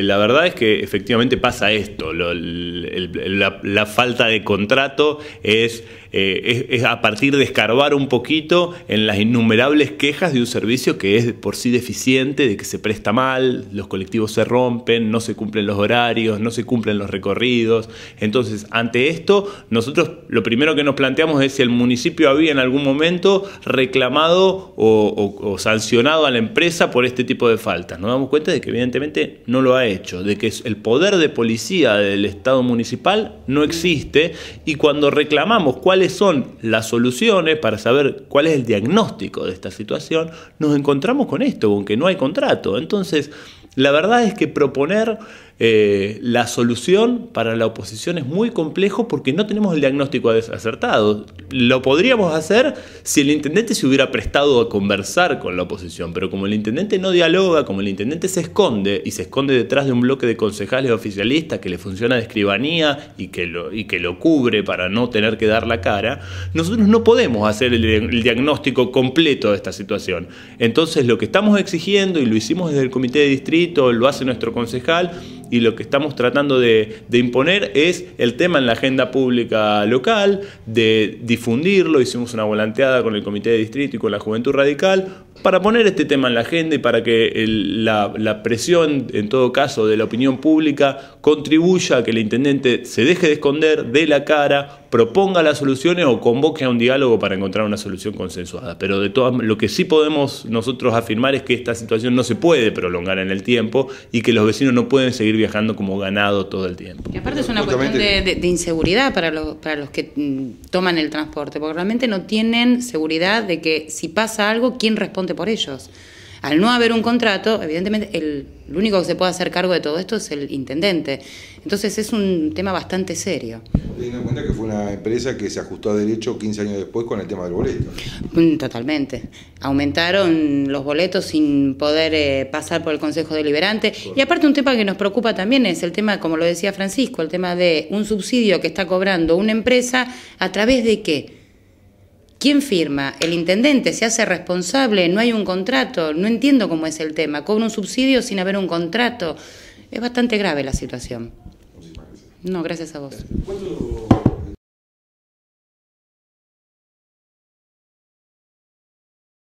La verdad es que efectivamente pasa esto, la falta de contrato es eh, es, a partir de escarbar un poquito en las innumerables quejas de un servicio que es por sí deficiente, de que se presta mal, los colectivos se rompen, no se cumplen los horarios, no se cumplen los recorridos. Entonces, ante esto, nosotros lo primero que nos planteamos es si el municipio había en algún momento reclamado o, sancionado a la empresa por este tipo de faltas. Nos damos cuenta de que evidentemente no lo ha hecho, de que el poder de policía del Estado municipal no existe y cuando reclamamos cuál son las soluciones, para saber cuál es el diagnóstico de esta situación, nos encontramos con esto, aunque no hay contrato. Entonces, la verdad es que proponer eh, la solución para la oposición es muy complejo porque no tenemos el diagnóstico acertado. Lo podríamos hacer si el intendente se hubiera prestado a conversar con la oposición, pero como el intendente no dialoga, como el intendente se esconde y se esconde detrás de un bloque de concejales oficialistas que le funciona de escribanía y que lo, cubre para no tener que dar la cara, nosotros no podemos hacer el, el diagnóstico completo de esta situación. Entonces lo que estamos exigiendo y lo hicimos desde el comité de distrito, lo hace nuestro concejal y lo que estamos tratando de, imponer es el tema en la agenda pública local, de difundirlo, hicimos una volanteada con el comité de distrito y con la juventud radical para poner este tema en la agenda y para que la, presión, en todo caso, de la opinión pública contribuya a que el intendente se deje de esconder, dé la cara, proponga las soluciones o convoque a un diálogo para encontrar una solución consensuada. Pero de todas, lo que sí podemos nosotros afirmar es que esta situación no se puede prolongar en el tiempo y que los vecinos no pueden seguir viajando como ganado todo el tiempo. Y aparte es una cuestión de, inseguridad para los, para los que mm, toman el transporte, porque realmente no tienen seguridad de que si pasa algo, ¿quién responde? por ellos. Al no haber un contrato, evidentemente el, único que se puede hacer cargo de todo esto es el intendente. Entonces es un tema bastante serio. Teniendo en cuenta que fue una empresa que se ajustó a derecho 15 años después con el tema del boleto. Mm, totalmente. Aumentaron los boletos sin poder eh, pasar por el Consejo Deliberante. Y aparte un tema que nos preocupa también es el tema, como lo decía Francisco, el tema de un subsidio que está cobrando una empresa a través de qué? ¿Quién firma? ¿El intendente se hace responsable? ¿No hay un contrato? No entiendo cómo es el tema. Cobra un subsidio sin haber un contrato. Es bastante grave la situación. No, gracias a vos.